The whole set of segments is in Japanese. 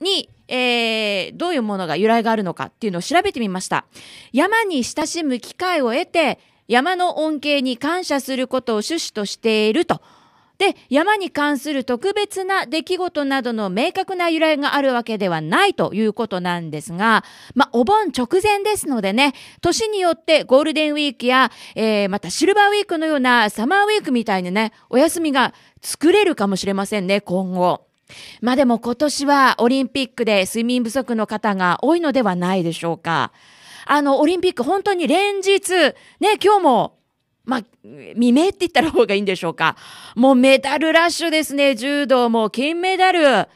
に、えー、どういうものが由来があるのかっていうのを調べてみました。山に親しむ機会を得て、山の恩恵に感謝することを趣旨としていると。で、山に関する特別な出来事などの明確な由来があるわけではないということなんですが、まあ、お盆直前ですのでね、年によってゴールデンウィークや、えー、またシルバーウィークのようなサマーウィークみたいにね、お休みが作れるかもしれませんね、今後。まあでも今年はオリンピックで睡眠不足の方が多いのではないでしょうか。あの、オリンピック本当に連日、ね、今日も、まあ、未明って言ったら方がいいんでしょうか。もうメダルラッシュですね。柔道も金メダル。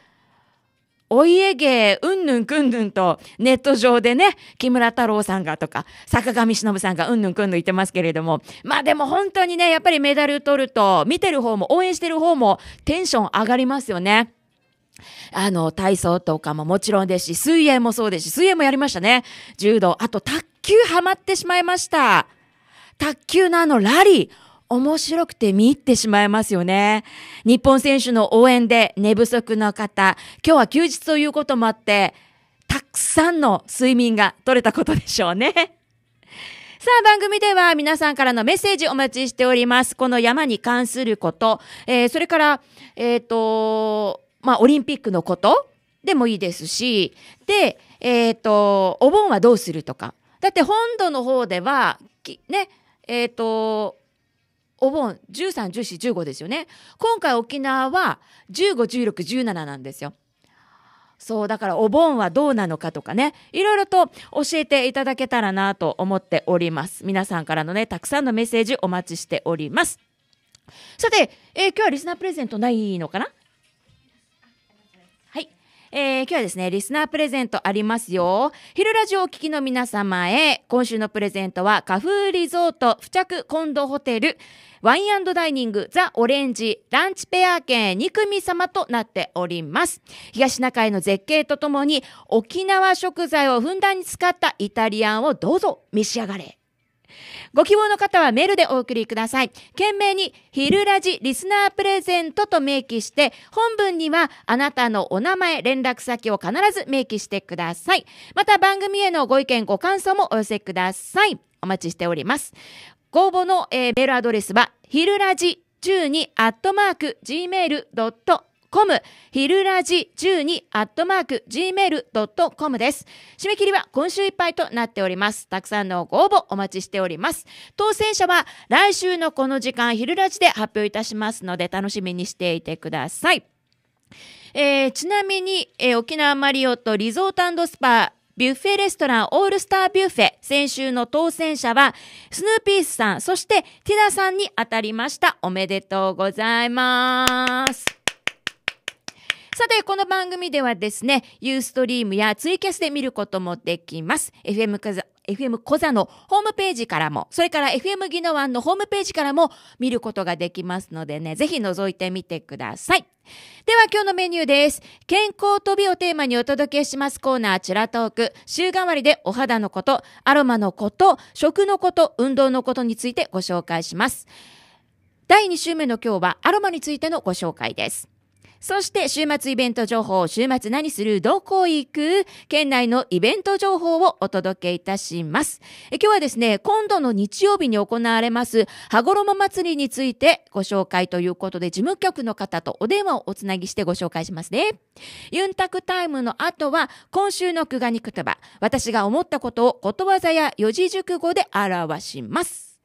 お家芸、うんぬんくんぬんと、ネット上でね、木村太郎さんがとか、坂上忍さんがうんぬんくんぬん言ってますけれども、まあでも本当にね、やっぱりメダル取ると、見てる方も応援してる方もテンション上がりますよね。あの、体操とかももちろんですし、水泳もそうですし、水泳もやりましたね。柔道。あと、卓球ハマってしまいました。卓球のあのラリー。面白くて見入ってしまいますよね。日本選手の応援で寝不足の方、今日は休日ということもあって、たくさんの睡眠が取れたことでしょうね。さあ、番組では皆さんからのメッセージお待ちしております。この山に関すること、えー、それから、えっ、ー、と、まあ、オリンピックのことでもいいですし、で、えっ、ー、と、お盆はどうするとか。だって本土の方では、ね、えっ、ー、と、お盆13、14、15ですよね。今回沖縄は15、16、17なんですよ。そう、だからお盆はどうなのかとかね、いろいろと教えていただけたらなと思っております。皆さんからのね、たくさんのメッセージお待ちしております。さて、えー、今日はリスナープレゼントないのかなえー、今日はですね、リスナープレゼントありますよ。昼ラジオをお聞きの皆様へ、今週のプレゼントは、花風リゾート付着ンドホテル、ワインダイニングザ・オレンジランチペア券2組様となっております。東シナ海の絶景とともに沖縄食材をふんだんに使ったイタリアンをどうぞ召し上がれ。ご希望の方はメールでお送りください。懸命に、ヒルラジリスナープレゼントと明記して、本文にはあなたのお名前、連絡先を必ず明記してください。また番組へのご意見、ご感想もお寄せください。お待ちしております。ご応募の、えー、メールアドレスは、ヒルラジ12アットマーク gmail.com .com ひるらじ12アットマーク gmail.com です締め切りは今週いっぱいとなっておりますたくさんのご応募お待ちしております当選者は来週のこの時間ひるらじで発表いたしますので楽しみにしていてくださいえー、ちなみに、えー、沖縄マリオットリゾートスパービュッフェレストランオールスタービュッフェ、先週の当選者は、スヌーピースさん、そしてティナさんに当たりました。おめでとうございます。さて、この番組ではですね、ユーストリームやツイキャスで見ることもできます。FM かズ、FM コザのホームページからも、それから FM ギノワンのホームページからも見ることができますのでね、ぜひ覗いてみてください。では今日のメニューです。健康と美をテーマにお届けしますコーナー、チラトーク。週替わりでお肌のこと、アロマのこと、食のこと、運動のことについてご紹介します。第2週目の今日はアロマについてのご紹介です。そして週末イベント情報、週末何する、どこ行く、県内のイベント情報をお届けいたします。え今日はですね、今度の日曜日に行われます、羽衣祭りについてご紹介ということで、事務局の方とお電話をおつなぎしてご紹介しますね。ユンタクタイムの後は、今週の久がに言葉、私が思ったことをことわざや四字熟語で表します。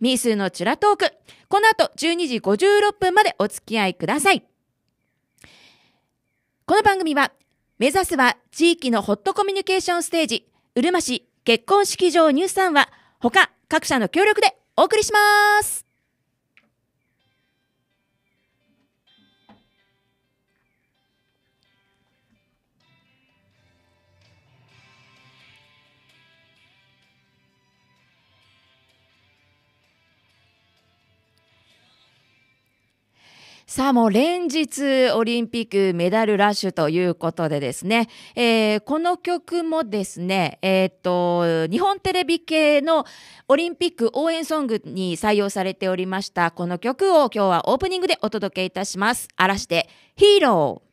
ミースのチュラトーク。この後12時56分までお付き合いください。この番組は、目指すは地域のホットコミュニケーションステージ、うるま市結婚式場入んは、他各社の協力でお送りします。さあもう連日オリンピックメダルラッシュということでですね、えー、この曲もですね、えー、っと、日本テレビ系のオリンピック応援ソングに採用されておりました、この曲を今日はオープニングでお届けいたします。嵐でヒーロー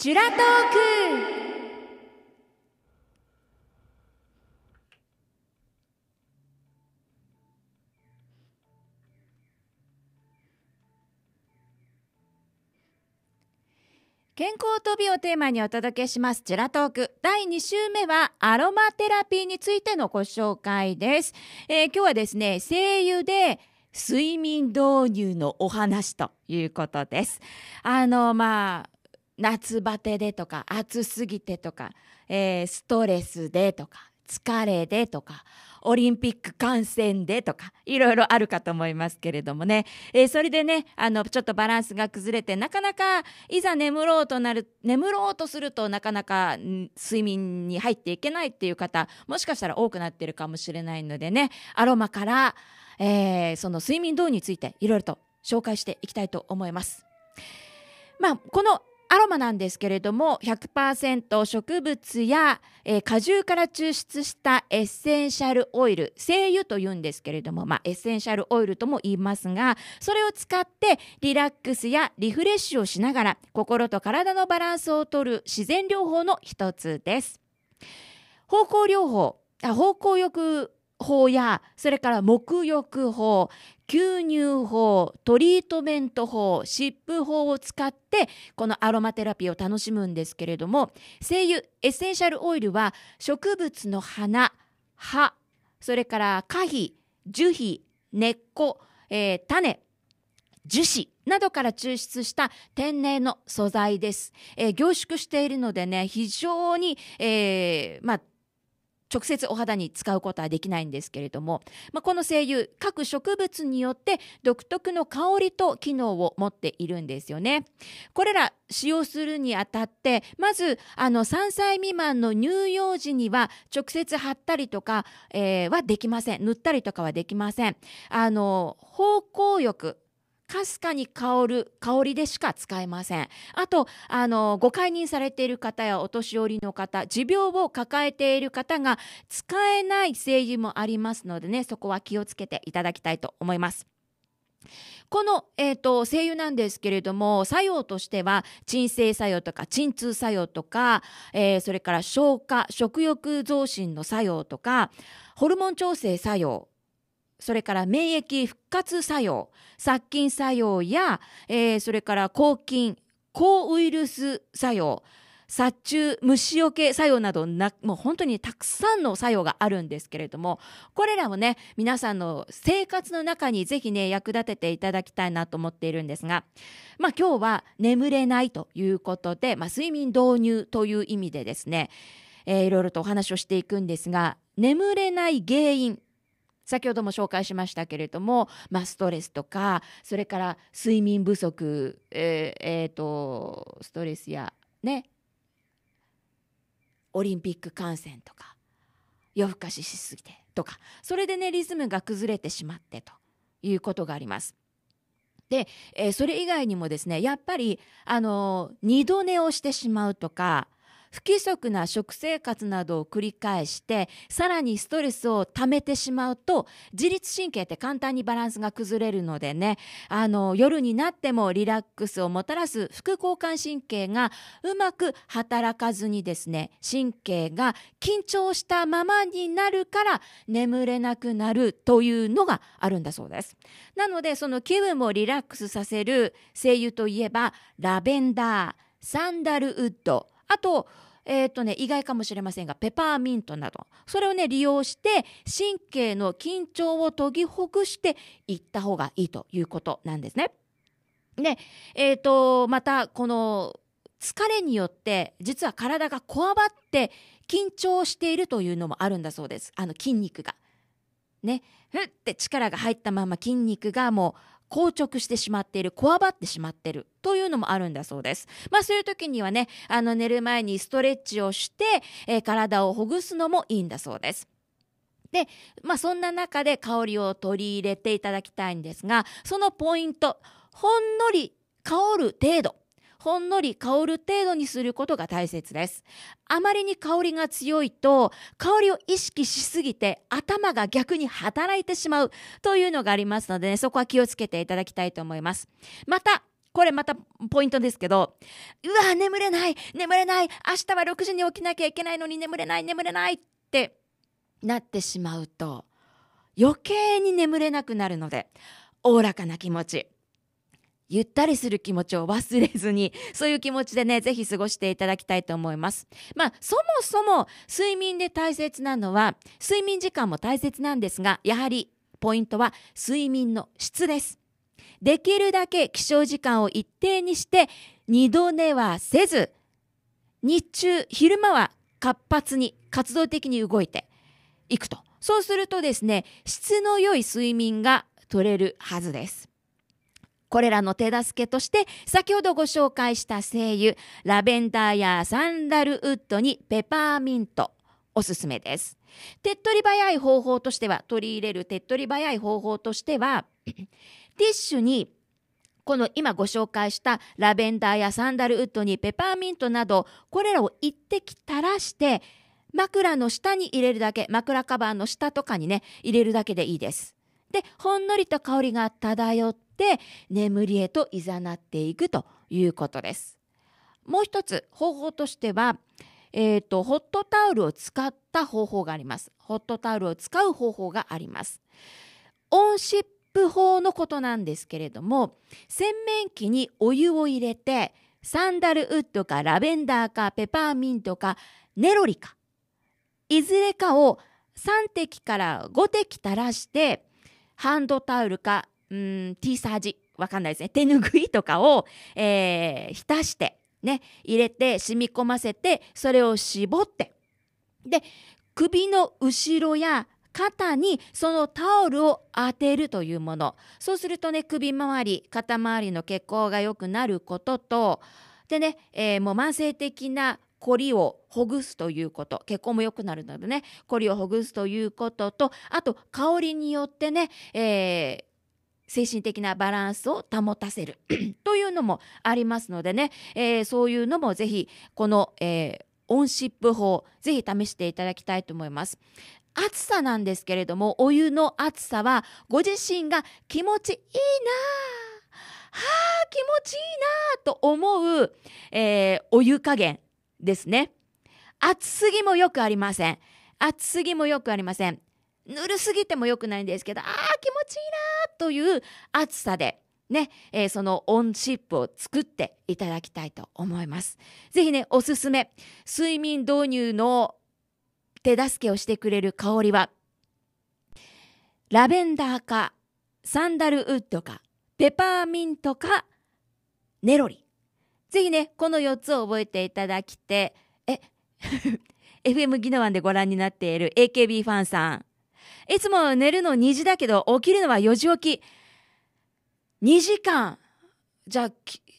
ジュラトー健康と美をテーマにお届けしますジュラトーク第2週目はアロマテラピーについてのご紹介です、えー、今日はですね声優で睡眠導入のお話ということですあのまあ夏バテでとか暑すぎてとか、えー、ストレスでとか疲れでとかオリンピック観戦でとかいろいろあるかと思いますけれどもね、えー、それでねあのちょっとバランスが崩れてなかなかいざ眠ろうとなる眠ろうとするとなかなか睡眠に入っていけないっていう方もしかしたら多くなってるかもしれないのでねアロマから、えー、その睡眠導入についていろいろと紹介していきたいと思います。まあ、このアロマなんですけれども100%植物や、えー、果汁から抽出したエッセンシャルオイル精油というんですけれども、まあ、エッセンシャルオイルとも言いますがそれを使ってリラックスやリフレッシュをしながら心と体のバランスをとる自然療法の一つです。方向療法方向浴法やそれから沐浴法吸入法トリートメント法湿布法を使ってこのアロマテラピーを楽しむんですけれども精油エッセンシャルオイルは植物の花葉それから花皮樹皮根っこ、えー、種樹脂などから抽出した天然の素材です、えー、凝縮しているのでね非常に、えー、まあ直接お肌に使うことはできないんですけれども、まあ、この精油各植物によって独特の香りと機能を持っているんですよねこれら使用するにあたってまずあの3歳未満の乳幼児には直接貼ったりとか、えー、はできません塗ったりとかはできませんあの方向浴かすかに香る香りでしか使えませんあとあのご解任されている方やお年寄りの方持病を抱えている方が使えない精油もありますのでねそこは気をつけていただきたいと思います。この、えーと、精油なんですけれども作用としては鎮静作用とか鎮痛作用とか、えー、それから消化食欲増進の作用とかホルモン調整作用それから免疫復活作用、殺菌作用や、えー、それから抗菌、抗ウイルス作用、殺虫、虫除け作用などな、もう本当にたくさんの作用があるんですけれども、これらをね、皆さんの生活の中にぜひね、役立てていただきたいなと思っているんですが、まあ今日は眠れないということで、まあ睡眠導入という意味でですね、えー、いろいろとお話をしていくんですが、眠れない原因先ほども紹介しましたけれども、まあ、ストレスとかそれから睡眠不足、えーえーと、ストレスやねオリンピック観戦とか夜更かししすぎてとかそれでねリズムが崩れてしまってということがあります。で、えー、それ以外にもですねやっぱりあの二度寝をしてしまうとか不規則な食生活などを繰り返してさらにストレスを溜めてしまうと自律神経って簡単にバランスが崩れるのでねあの夜になってもリラックスをもたらす副交感神経がうまく働かずにですね神経が緊張したままになるから眠れなくなるというのがあるんだそうです。なのでその気分をリラックスさせる精油といえばラベンダーサンダルウッドあと、えー、とね、意外かもしれませんが、ペパーミントなど、それをね、利用して、神経の緊張を研ぎほぐしていった方がいいということなんですね。ね、えー、と、また、この、疲れによって、実は体がこわばって緊張しているというのもあるんだそうです。あの筋肉が。ね、ふって力が入ったまま筋肉がもう硬直してしまっている、こわばってしまっているというのもあるんだそうです。まあそういう時にはね、あの寝る前にストレッチをして、えー、体をほぐすのもいいんだそうです。で、まあそんな中で香りを取り入れていただきたいんですが、そのポイント、ほんのり香る程度ほんのり香る程度にすることが大切です。あまりに香りが強いと、香りを意識しすぎて頭が逆に働いてしまうというのがありますので、ね、そこは気をつけていただきたいと思います。また、これまたポイントですけど、うわ、眠れない、眠れない、明日は6時に起きなきゃいけないのに眠れない、眠れないってなってしまうと、余計に眠れなくなるので、おおらかな気持ち、ゆったりする気持ちを忘れずに、そういう気持ちでね、ぜひ過ごしていただきたいと思います。まあ、そもそも睡眠で大切なのは、睡眠時間も大切なんですが、やはりポイントは睡眠の質です。できるだけ起床時間を一定にして、二度寝はせず、日中、昼間は活発に、活動的に動いていくと。そうするとですね、質の良い睡眠が取れるはずです。これらの手助けとして、先ほどご紹介した精油、ラベンダーやサンダルウッドにペパーミント、おすすめです。手っ取り早い方法としては、取り入れる手っ取り早い方法としては、ティッシュにこの今ご紹介したラベンダーやサンダルウッドにペパーミントなど、これらを一滴垂らして、枕の下に入れるだけ、枕カバーの下とかにね、入れるだけでいいです。で、ほんのりと香りが漂って、って眠りへと誘っていくということです。もう一つ方法としては、えーと、ホットタオルを使った方法があります。ホットタオルを使う方法があります。オンシップ法のことなんですけれども洗面器にお湯を入れてサンダルウッドかラベンダーかペパーミントかネロリかいずれかを3滴から5滴垂らしてハンドタオルかうん、ティーサージ、わかんないですね。手ぬぐいとかを、えー、浸して、ね、入れて染み込ませて、それを絞って、で、首の後ろや肩にそのタオルを当てるというもの。そうするとね、首周り、肩周りの血行が良くなることと、でね、えー、もう慢性的なコりをほぐすということ。血行も良くなるのでね、凝りをほぐすということと、あと、香りによってね、えー、精神的なバランスを保たせる というのもありますのでね、えー、そういうのもぜひこの、えー、オンシップ法ぜひ試していただきたいと思います。暑さなんですけれどもお湯の暑さはご自身が気持ちいいなはあ気持ちいいなと思う、えー、お湯加減ですね。暑すぎもよくありません。暑すぎもよくありません。ぬるすぎても良くないんですけどあー気持ちいいなという暑さでね、えー、そのオンシップを作っていただきたいと思います。ぜひね、おすすめ、睡眠導入の手助けをしてくれる香りは、ラベンダーか、サンダルウッドか、ペパーミントか、ネロリ。ぜひね、この4つを覚えていただきて、え、FM ギノワンでご覧になっている AKB ファンさん、いつも寝るの2時だけど、起きるのは4時起き。2時間。じゃあ、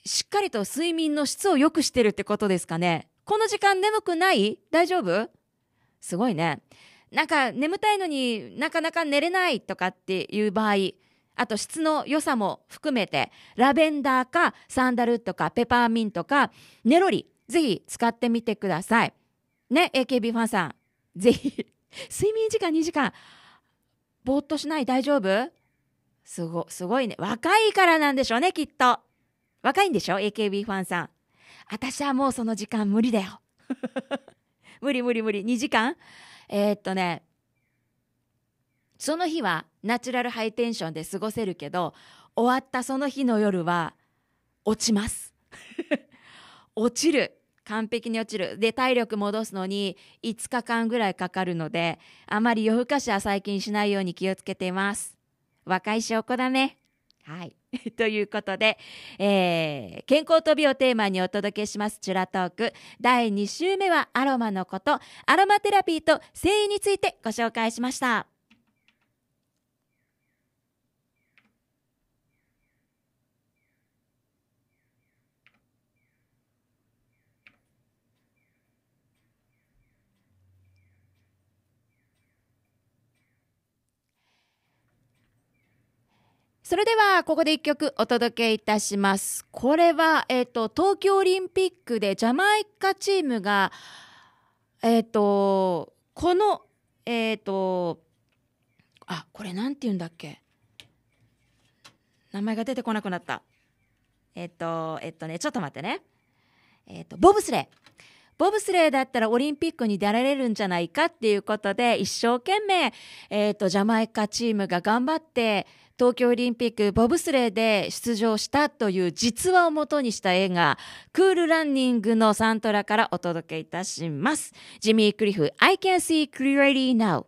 しっかりと睡眠の質を良くしてるってことですかね。この時間眠くない大丈夫すごいね。なんか眠たいのになかなか寝れないとかっていう場合、あと質の良さも含めて、ラベンダーかサンダルとかペパーミントかネロリ、ぜひ使ってみてください。ね、AKB ファンさん、ぜひ睡眠時間2時間ぼーっとしない大丈夫すご、すごいね。若いからなんでしょうね、きっと。若いんでしょ ?AKB ファンさん。私はもうその時間無理だよ。無理無理無理。2時間えー、っとね、その日はナチュラルハイテンションで過ごせるけど、終わったその日の夜は落ちます。落ちる。完璧に落ちるで体力戻すのに5日間ぐらいかかるのであまり夜更かしは最近しないように気をつけています若い証拠だねはい ということで、えー、健康と美をテーマにお届けしますチュラトーク第2週目はアロマのことアロマテラピーと繊維についてご紹介しましたそれではここで一曲お届けいたしますこれは、えーと、東京オリンピックでジャマイカチームがえっ、ー、とこのえっ、ー、とあこれなんて言うんだっけ名前が出てこなくなったえっ、ー、とえっ、とねちょっと待ってねえっ、とボブスレーボブスレーだったらオリンピックに出られるんじゃないかっていうことで一生懸命、えーとジャマイカチームが頑張って東京オリンピックボブスレーで出場したという実話をもとにした映画、クールランニングのサントラからお届けいたします。ジミー・クリフ、I can see clearly now。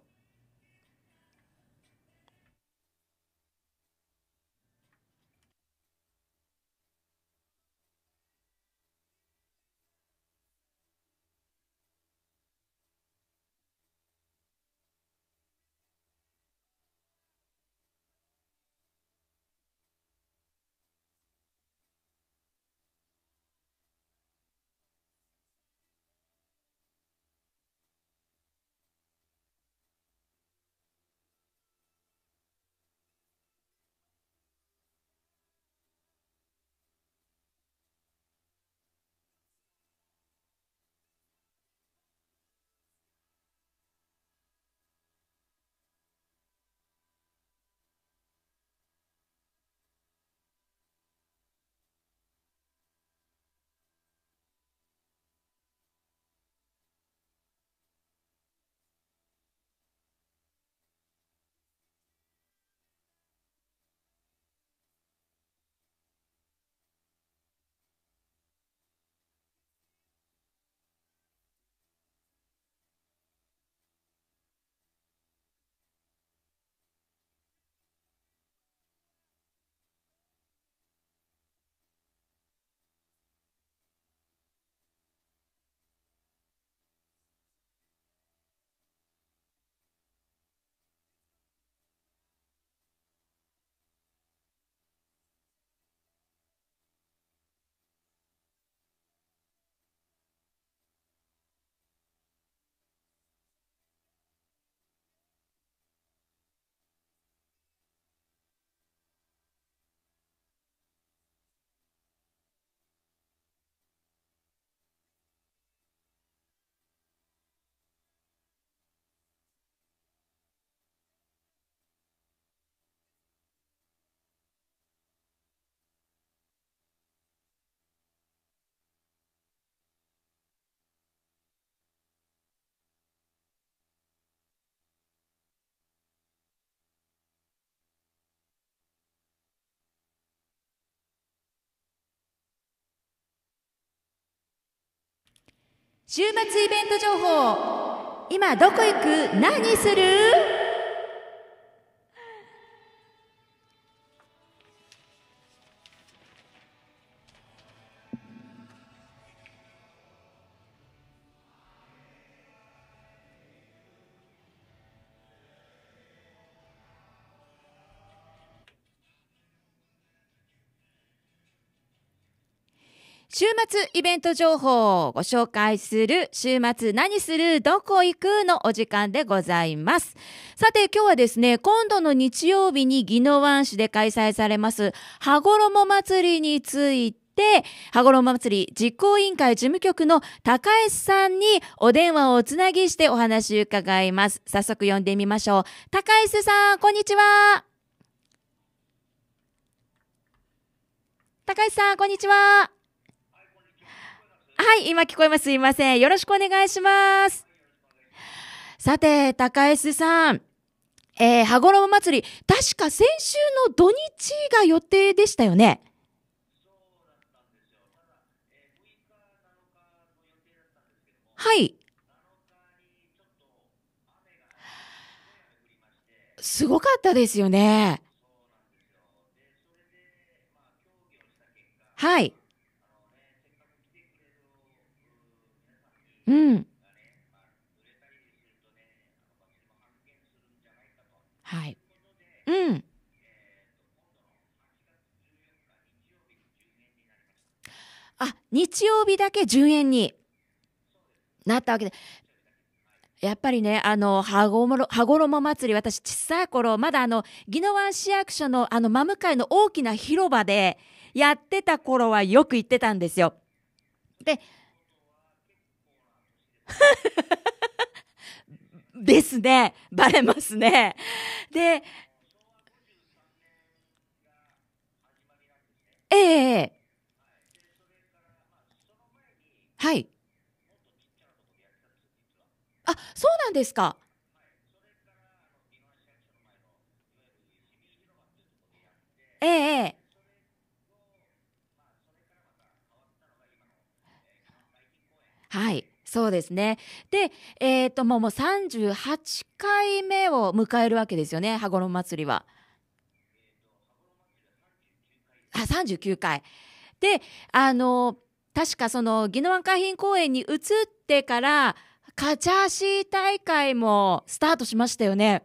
週末イベント情報今どこ行く何する週末イベント情報をご紹介する週末何するどこ行くのお時間でございます。さて今日はですね、今度の日曜日に宜野湾市で開催されます羽衣祭りについて羽衣祭り実行委員会事務局の高橋さんにお電話をつなぎしてお話を伺います。早速呼んでみましょう。高橋さん、こんにちは。高橋さん、こんにちは。はい、今聞こえます。すいません。よろしくお願いします。さて、高安さん。えー、羽衣祭り、確か先週の土日が予定でしたよね。はい。すごかったですよね。はい。うん。はい。うん。あ、日曜日だけ10円になったわけで。やっぱりね、あの、羽衣、羽衣祭り、私小さい頃、まだあの、宜野湾市役所のあの、真向かいの大きな広場でやってた頃はよく行ってたんですよ。で、ですね。バレますね。で、ええはい。あ、そうなんですか。ええはい。そうですね。で、えっ、ー、と、もうもう38回目を迎えるわけですよね、羽衣祭りは。あ、39回。で、あの、確かその、宜野湾海浜公園に移ってから、カチャーシー大会もスタートしましたよね。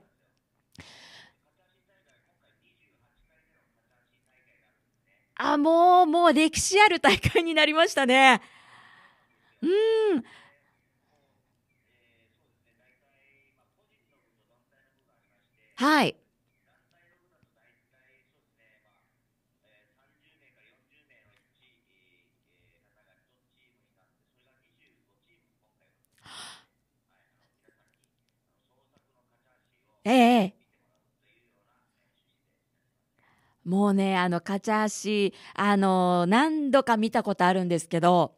あ、もう、もう歴史ある大会になりましたね。うん。はい。ええ。もうね、あの、カチャーシー、あの、何度か見たことあるんですけど、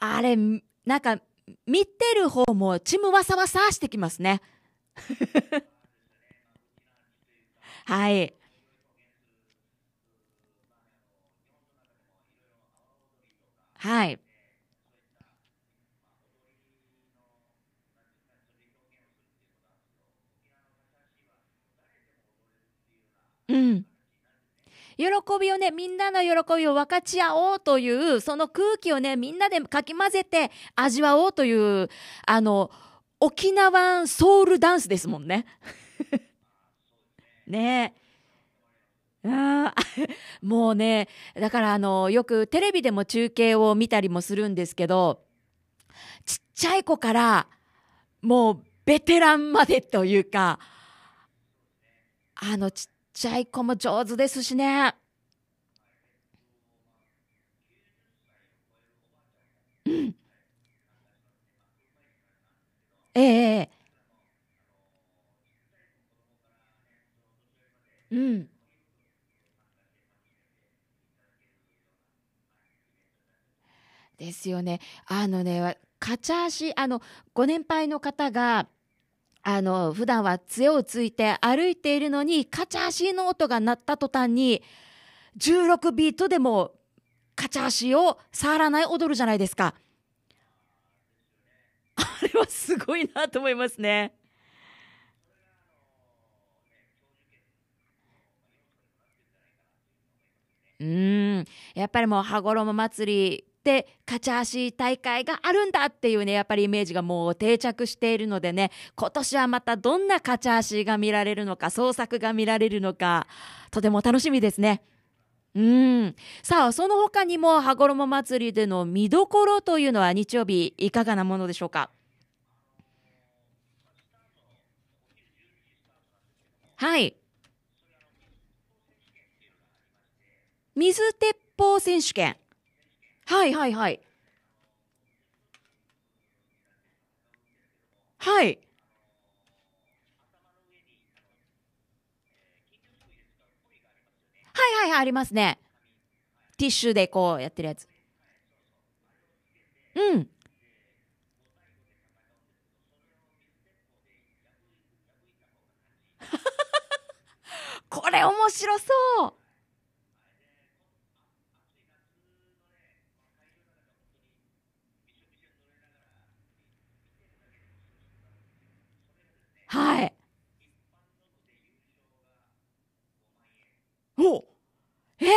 あれ、なんか、見てる方も、ちむわさわさしてきますね。はい。はい。うん。喜びをね、みんなの喜びを分かち合おうという、その空気をね、みんなでかき混ぜて味わおうという、あの、沖縄ソウルダンスですもんね。ねうん もうねだからあのよくテレビでも中継を見たりもするんですけどちっちゃい子からもうベテランまでというかあのちっちゃい子も上手ですしね。うん、ええーうん。ですよね。あのね、カチャーあの、ご年配の方が、あの、普段は杖をついて歩いているのに、カチャーシの音が鳴った途端に、16ビートでもカチャーシを触らない踊るじゃないですか。あれはすごいなと思いますね。うんやっぱりもう羽衣祭りで勝ち足大会があるんだっていうねやっぱりイメージがもう定着しているのでね今年はまたどんな勝ち足が見られるのか創作が見られるのかとても楽しみですね。うんさあその他にも羽衣祭りでの見どころというのは日曜日いかがなものでしょうかはい水鉄砲選手権。はいはいはい。はい。はいはいはい、ありますね。ティッシュでこうやってるやつ。うん。これ面白そうはいおえー、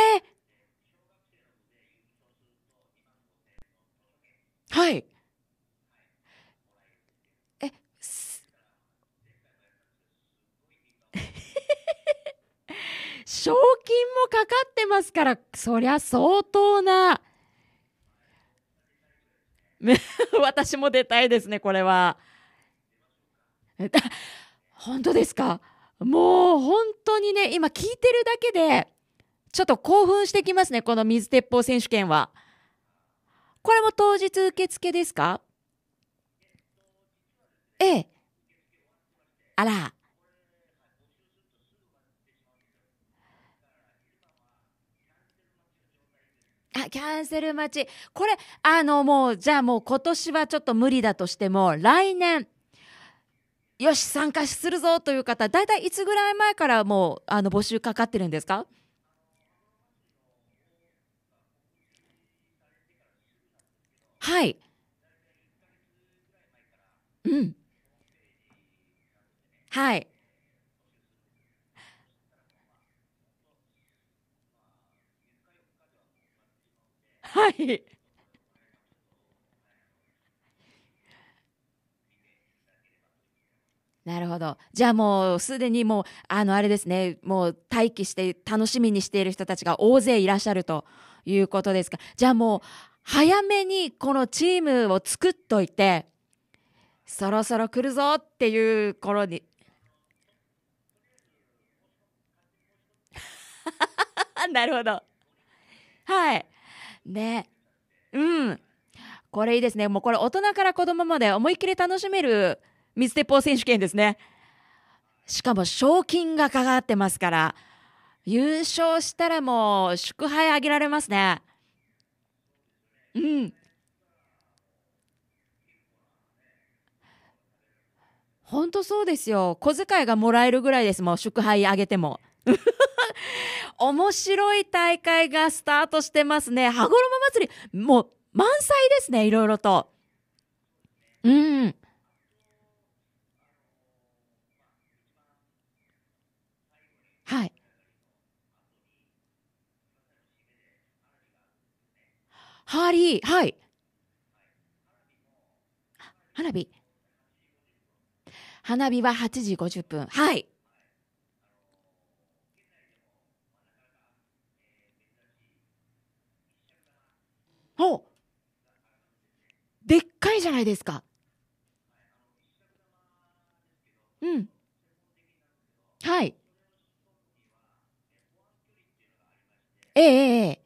はいえす 賞金もかかってますからそりゃ相当な 私も出たいですねこれは。本当ですかもう本当にね、今聞いてるだけで、ちょっと興奮してきますね、この水鉄砲選手権は。これも当日受付ですかええ。あら。あ、キャンセル待ち。これ、あの、もう、じゃあもう今年はちょっと無理だとしても、来年、よし参加するぞという方大体いつぐらい前からもうあの募集かかってるんですかはいうんはいはいなるほど。じゃあもうすでにもう、あの、あれですね、もう待機して楽しみにしている人たちが大勢いらっしゃるということですか。じゃあもう、早めにこのチームを作っといて、そろそろ来るぞっていう頃に。なるほど。はい。ね。うん。これいいですね。もうこれ大人から子供まで思いっきり楽しめる水鉄砲選手権ですね。しかも賞金がかかってますから、優勝したらもう祝杯あげられますね。うん。本当そうですよ。小遣いがもらえるぐらいですもん。祝杯あげても。面白い大会がスタートしてますね。羽衣祭り、もう満載ですね。いろいろと。うん。ハーリー、はい。花火。花火は8時50分。はい。おでっかいじゃないですか。うん。はい。ええええ。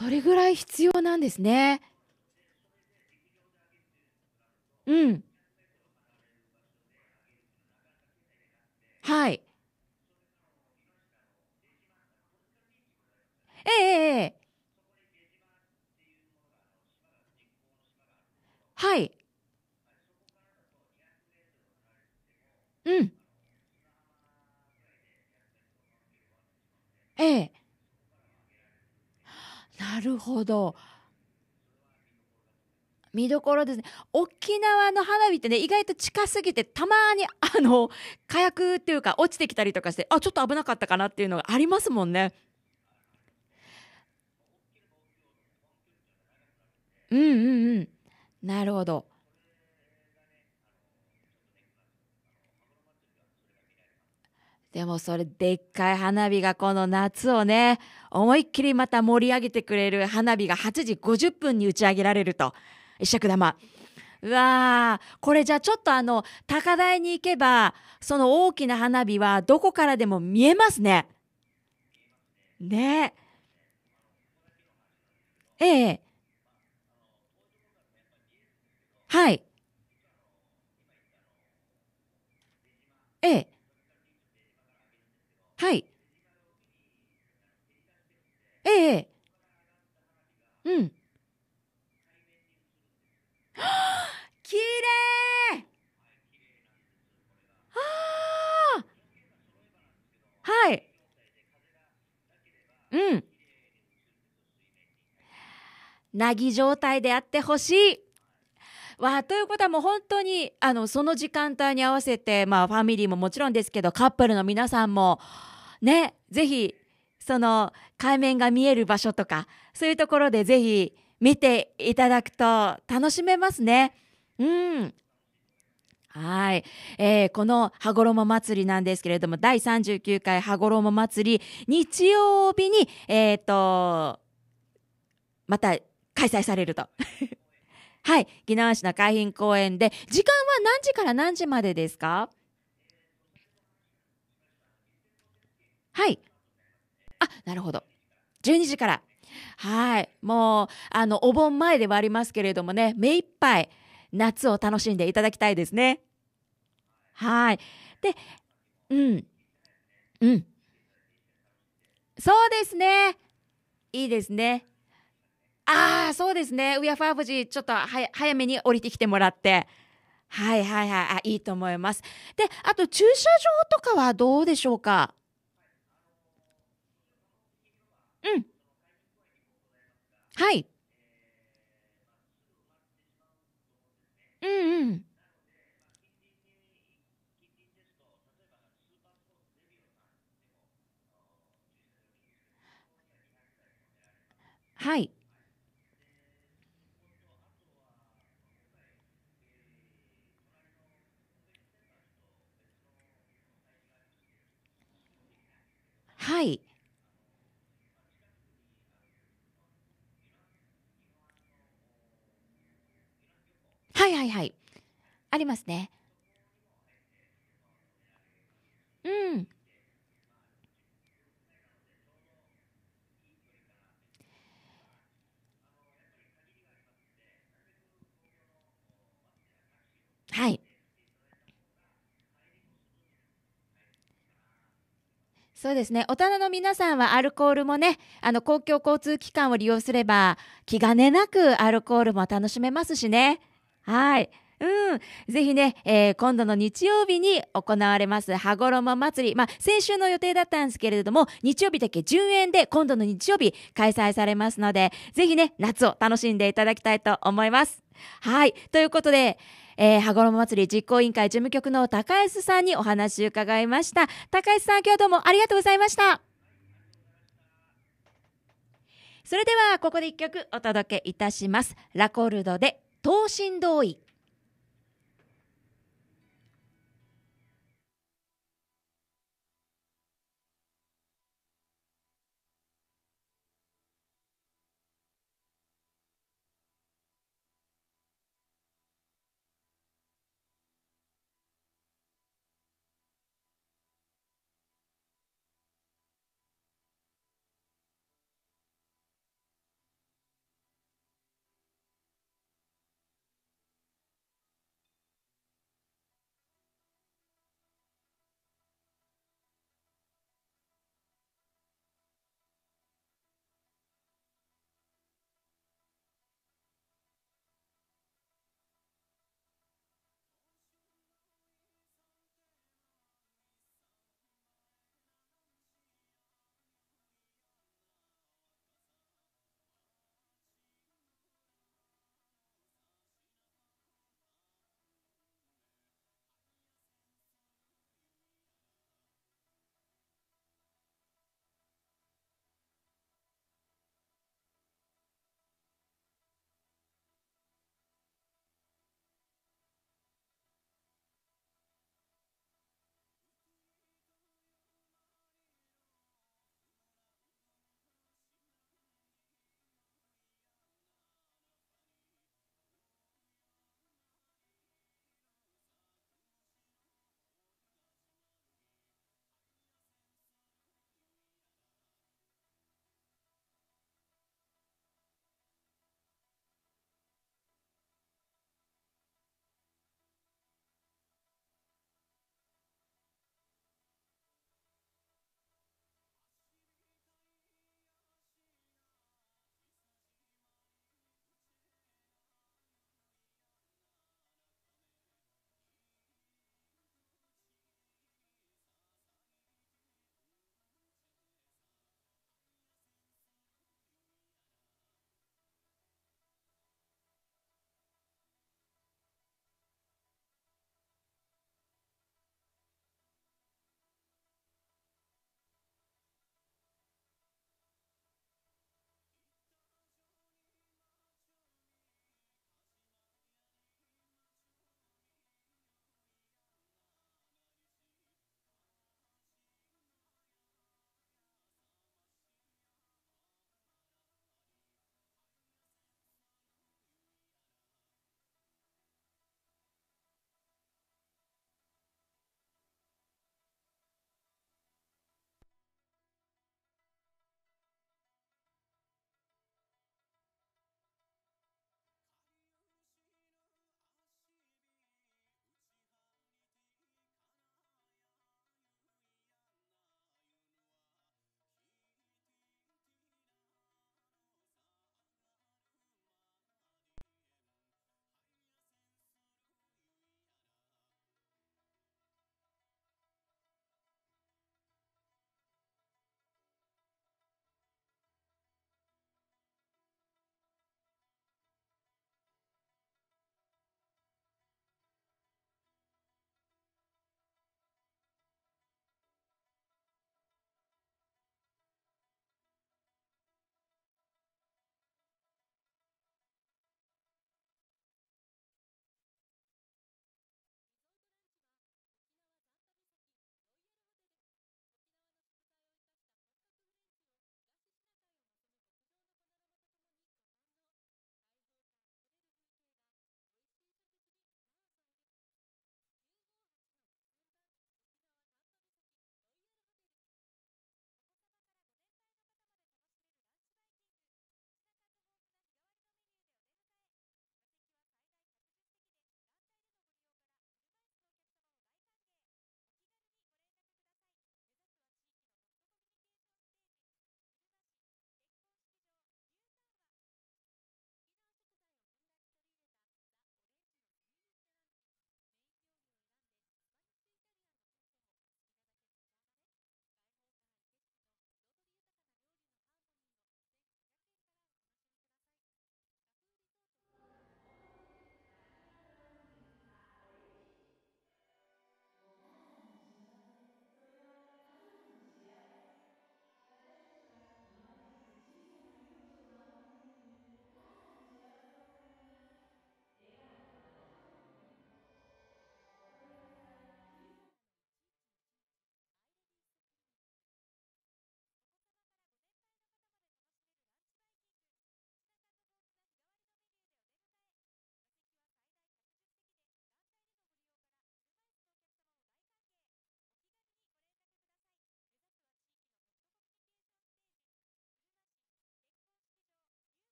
それぐらい必要なんですね。うん。はい。ええええええ。はい。うん。ええ。なるほど。見どころですね沖縄の花火ってね意外と近すぎてたまにあの火薬っていうか落ちてきたりとかしてあちょっと危なかったかなっていうのがありますもんね。うんうんうんなるほど。でもそれでっかい花火がこの夏をね、思いっきりまた盛り上げてくれる花火が8時50分に打ち上げられると。一尺玉。うわあ、これじゃあちょっとあの、高台に行けば、その大きな花火はどこからでも見えますね。ねええ。はい。ええ。はい。ええうん。は あ、きれいはあはい。うん。なぎ状態であってほしい。わということはもう本当にあのその時間帯に合わせて、まあ、ファミリーももちろんですけどカップルの皆さんもね、ぜひ、その海面が見える場所とか、そういうところでぜひ見ていただくと楽しめますね。うん。はい、えー、この羽衣祭りなんですけれども第39回羽衣祭り日曜日に、えーと、また開催されると。はい、宜野湾市の海浜公園で時間は何時から何時までですかはい。あ、なるほど。12時から。はい。もう、あの、お盆前ではありますけれどもね、目いっぱい夏を楽しんでいただきたいですね。はい。で、うん。うん。そうですね。いいですね。ああ、そうですね。ウィアファーブジー、ちょっと早めに降りてきてもらって。はいはいはい。あ、いいと思います。で、あと駐車場とかはどうでしょうかうん。はい。うんうん。はい。はい。はいはいはい。ありますね。うん。はい。そうですね。大人の皆さんはアルコールもね、あの公共交通機関を利用すれば気兼ねなくアルコールも楽しめますしね。はい。うん。ぜひね、えー、今度の日曜日に行われます、羽衣祭り。まあ、先週の予定だったんですけれども、日曜日だけ順延で、今度の日曜日開催されますので、ぜひね、夏を楽しんでいただきたいと思います。はい。ということで、えー、羽衣祭り実行委員会事務局の高安さんにお話伺いました。高安さん、今日はどうもありがとうございました。それでは、ここで一曲お届けいたします。ラコルドで等身同意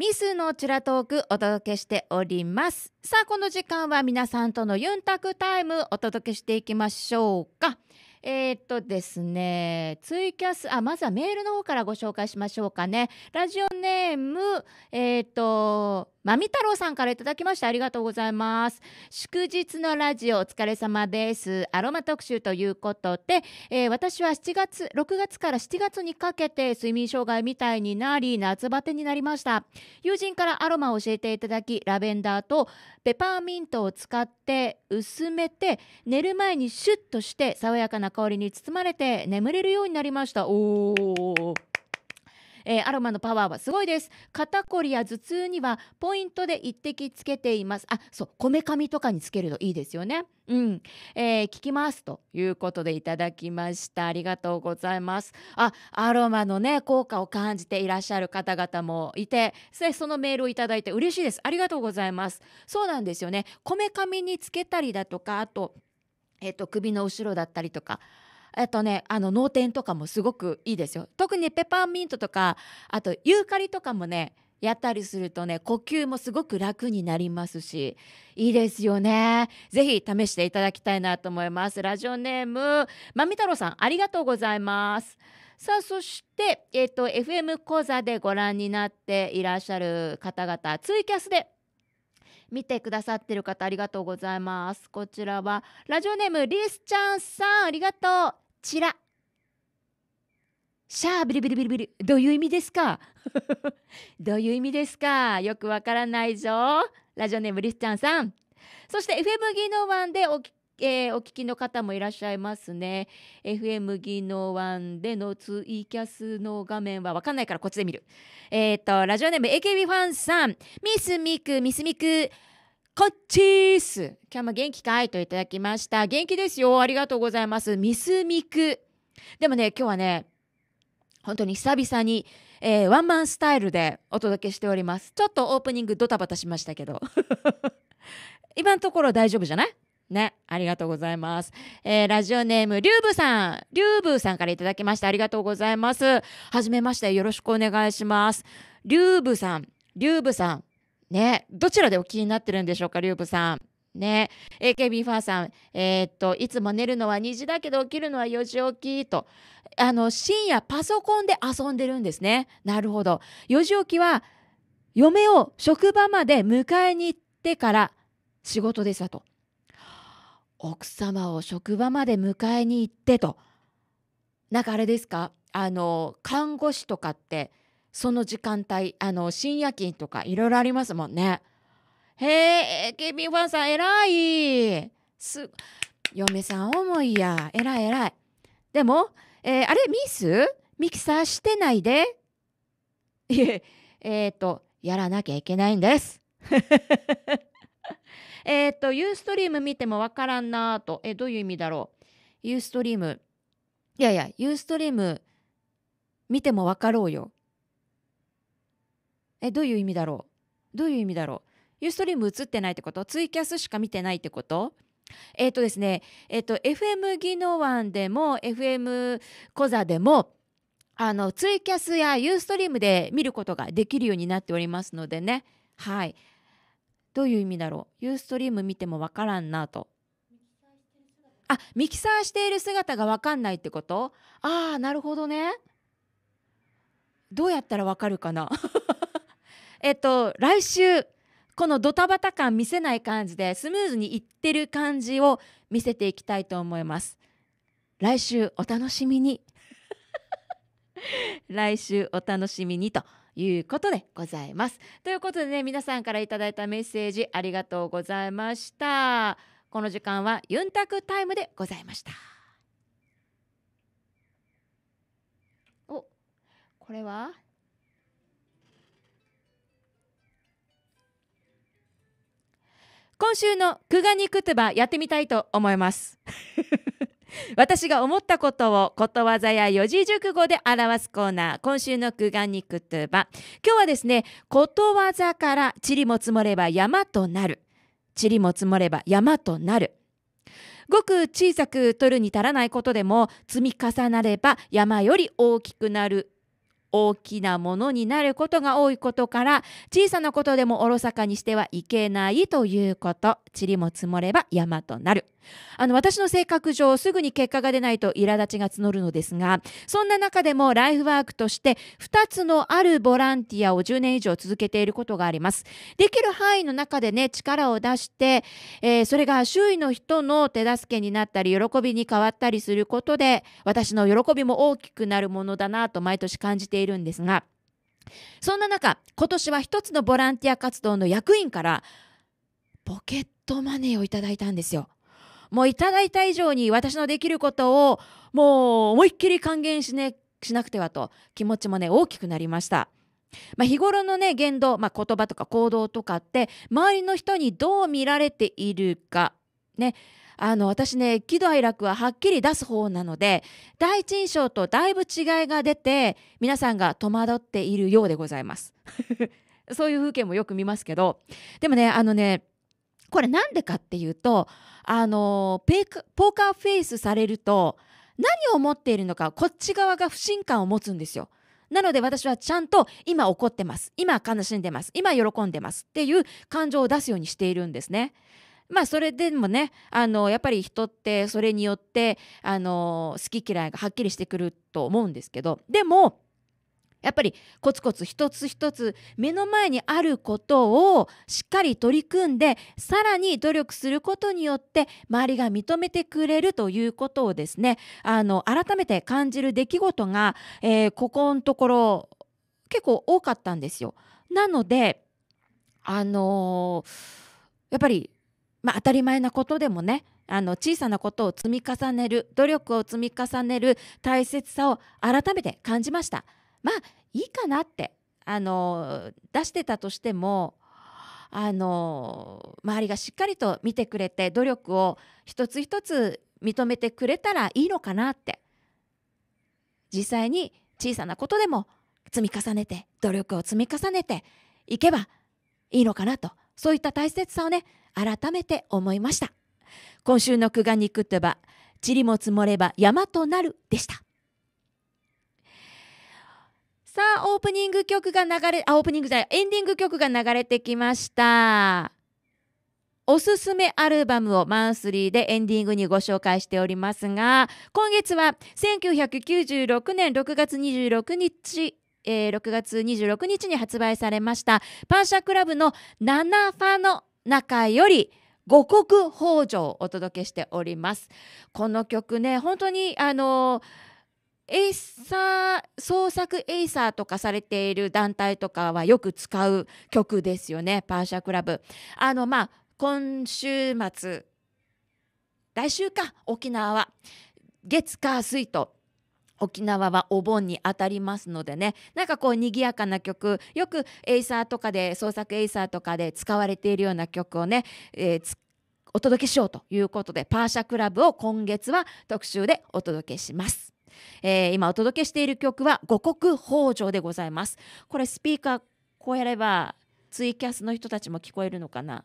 ミスのチラトークお届けしておりますさあこの時間は皆さんとのユンタクタイムお届けしていきましょうかえー、っとですね、ツイキャス、あ、まずはメールの方からご紹介しましょうかね。ラジオネーム、えー、っと、まみ太郎さんからいただきましてありがとうございます。祝日のラジオお疲れ様です。アロマ特集ということで、えー、私は7月、6月から7月にかけて睡眠障害みたいになり、夏バテになりました。友人からアロマを教えていただき、ラベンダーとペパーミントを使って薄めて、寝る前にシュッとして爽やかなな香りに包まれて眠れるようになりましたおーえー、アロマのパワーはすごいです肩こりや頭痛にはポイントで一滴つけていますあそうこめかみとかにつけるといいですよねうん、えー、聞きますということでいただきましたありがとうございますあアロマのね効果を感じていらっしゃる方々もいてそのメールをいただいて嬉しいですありがとうございますそうなんですよねこめかみにつけたりだとかあとえっ、ー、と、首の後ろだったりとか、あとね、あの、脳天とかもすごくいいですよ。特にペパーミントとか、あと、ユーカリとかもね、やったりするとね、呼吸もすごく楽になりますし、いいですよね。ぜひ試していただきたいなと思います。ラジオネーム、まみ太郎さん、ありがとうございます。さあ、そして、えっ、ー、と、FM 講座でご覧になっていらっしゃる方々、ツイキャスで見てくださってる方ありがとうございますこちらはラジオネームリスちゃんさんありがとうチラシャービリビリビリビリどういう意味ですか どういう意味ですかよくわからないぞラジオネームリスちゃんさんそして FM 技能ワンでお聞えー、お聞きの方もいらっしゃいますね。FM 技能1でのツイキャスの画面は分かんないからこっちで見る。えっ、ー、と、ラジオネーム AKB ファンさん、ミスミク、ミスミク、こっちーす。今日も元気かいといただきました。元気ですよ。ありがとうございます。ミスミク。でもね、今日はね、本当に久々に、えー、ワンマンスタイルでお届けしております。ちょっとオープニングドタバタしましたけど。今のところ大丈夫じゃないね、ありがとうございます。えー、ラジオネーム、リューブさん。リューブさんからいただきましてありがとうございます。はじめまして、よろしくお願いします。リューブさん、リューブさん。ね、どちらでお気になってるんでしょうか、リューブさん。ね、AKB ファーさん、えー、っと、いつも寝るのは2時だけど起きるのは4時起きと、あの、深夜パソコンで遊んでるんですね。なるほど。4時起きは、嫁を職場まで迎えに行ってから仕事ですたと。奥様を職場まで迎えに行ってとなんかあれですかあの看護師とかってその時間帯あの深夜勤とかいろいろありますもんねへえンファンさん偉いす嫁さん思いや偉い偉いでも、えー、あれミスミキサーしてないでいええっとやらなきゃいけないんですえー、っと、ユーストリーム見てもわからんなと。え、どういう意味だろう。ユーストリーム。いやいや、ユーストリーム見てもわかろうよ。え、どういう意味だろう。どういう意味だろう。ユーストリーム映ってないってことツイキャスしか見てないってことえっ、ー、とですね、えっ、ー、と、FM 技能湾でも、FM 小座でも、あの、ツイキャスやユーストリームで見ることができるようになっておりますのでね。はい。どういう意味だろうユーストリーム見てもわからんなとあミキサーしている姿がわかんないってことああなるほどねどうやったらわかるかな えっと来週このドタバタ感見せない感じでスムーズにいってる感じを見せていきたいと思います来週お楽しみに 来週お楽しみにということでございます。ということでね皆さんからいただいたメッセージありがとうございました。この時間はユンタクタイムでございました。おこれは今週のクガニクトゥバやってみたいと思います私が思ったことをことわざや四字熟語で表すコーナー今週の空肉といとば今日はですねことわざから塵も積もれば山となる塵も積もれば山となるごく小さく取るに足らないことでも積み重なれば山より大きくなる大きなものになることが多いことから小さなことでもおろそかにしてはいけないということ塵も積もれば山となる。あの、私の性格上、すぐに結果が出ないと苛立ちが募るのですが、そんな中でもライフワークとして、2つのあるボランティアを10年以上続けていることがあります。できる範囲の中でね、力を出して、えー、それが周囲の人の手助けになったり、喜びに変わったりすることで、私の喜びも大きくなるものだなと毎年感じているんですが、そんな中、今年は一つのボランティア活動の役員から、ポケットマネーをいただいたんですよ。もういただいた以上に私のできることをもう思いっきり還元し,、ね、しなくてはと気持ちもね大きくなりました。まあ、日頃のね言動、まあ、言葉とか行動とかって周りの人にどう見られているかねあの私ね喜怒哀楽ははっきり出す方なので第一印象とだいぶ違いが出て皆さんが戸惑っているようでございます そういう風景もよく見ますけどでもねあのねこれなんでかっていうとあのポーカーフェイスされると何を思っているのかこっち側が不信感を持つんですよ。なので私はちゃんと今怒ってます今悲しんでます今喜んでますっていう感情を出すようにしているんですね。まあそれでもねあのやっぱり人ってそれによってあの好き嫌いがはっきりしてくると思うんですけどでもやっぱりコツコツ一つ一つ目の前にあることをしっかり取り組んでさらに努力することによって周りが認めてくれるということをですねあの改めて感じる出来事が、えー、ここのところ結構多かったんですよ。なのであのー、やっぱり、まあ、当たり前なことでもねあの小さなことを積み重ねる努力を積み重ねる大切さを改めて感じました。まあいいかなってあの出してたとしてもあの周りがしっかりと見てくれて努力を一つ一つ認めてくれたらいいのかなって実際に小さなことでも積み重ねて努力を積み重ねていけばいいのかなとそういった大切さをね改めて思いました今週の「苦がってば塵も積もれば山となる」でした。さあ、オープニング曲が流れ、あ、オープニングじゃない、エンディング曲が流れてきました。おすすめアルバムをマンスリーでエンディングにご紹介しておりますが、今月は1996年6月26日、えー、6月26日に発売されました、パンシャクラブのナナファの中より、五穀豊穣をお届けしております。この曲ね、本当にあのーエイサー創作エイサーとかされている団体とかはよく使う曲ですよねパーシャクラブ。あのまあ今週末来週か沖縄は月火水と沖縄はお盆にあたりますのでねなんかこう賑やかな曲よくエイサーとかで創作エイサーとかで使われているような曲をね、えー、お届けしようということでパーシャクラブを今月は特集でお届けします。えー、今お届けしている曲は五穀豊穣でございますこれスピーカーこうやればツイキャスの人たちも聞こえるのかな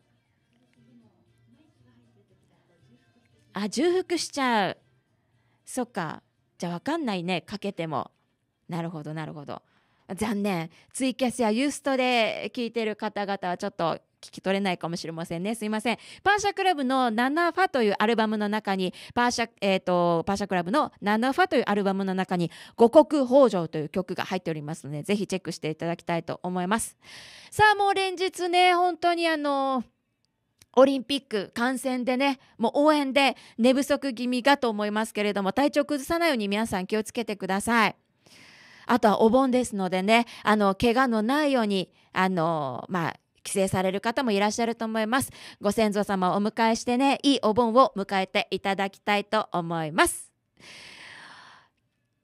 あ重複しちゃうそっかじゃあ分かんないねかけてもなるほどなるほど残念ツイキャスやユーストで聞いてる方々はちょっと聞き取れないかもしれませんね。すいません。パーシャクラブのナナファというアルバムの中に、パーシャ、えっ、ー、と、パーシャクラブのナナファというアルバムの中に、五国豊穣という曲が入っておりますので、ぜひチェックしていただきたいと思います。さあ、もう連日ね、本当にあの、オリンピック観戦でね、もう応援で寝不足気味かと思いますけれども、体調崩さないように皆さん気をつけてください。あとはお盆ですのでね、あの、怪我のないように、あの、まあ、帰省される方もいらっしゃると思いますご先祖様をお迎えしてねいいお盆を迎えていただきたいと思います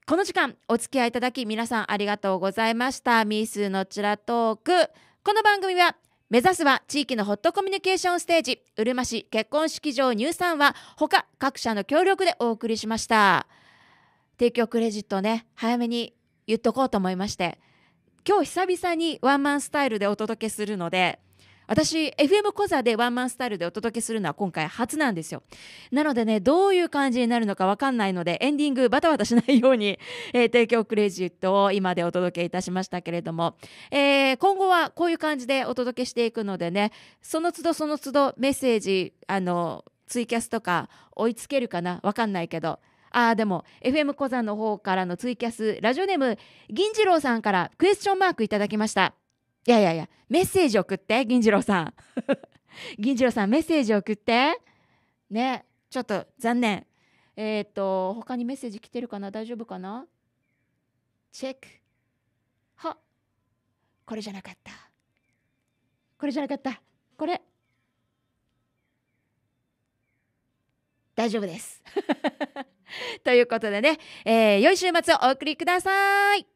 この時間お付き合いいただき皆さんありがとうございましたミースのちらトークこの番組は目指すは地域のホットコミュニケーションステージうるま市結婚式場入産は他各社の協力でお送りしました提供クレジットね早めに言っとこうと思いまして今日久々にワンマンスタイルでお届けするので私 FM コ座でワンマンスタイルでお届けするのは今回初なんですよなのでねどういう感じになるのか分かんないのでエンディングバタバタしないように、えー、提供クレジットを今でお届けいたしましたけれども、えー、今後はこういう感じでお届けしていくのでねその都度その都度メッセージあのツイキャスとか追いつけるかな分かんないけどあでも FM 小山の方からのツイキャスラジオネーム銀次郎さんからクエスチョンマークいただきましたいやいやいやメッセージ送って銀次郎さん 銀次郎さんメッセージ送ってねちょっと残念えー、っと他にメッセージ来てるかな大丈夫かなチェックはこれじゃなかったこれじゃなかったこれ大丈夫です ということでね、えー、良い週末をお送りください。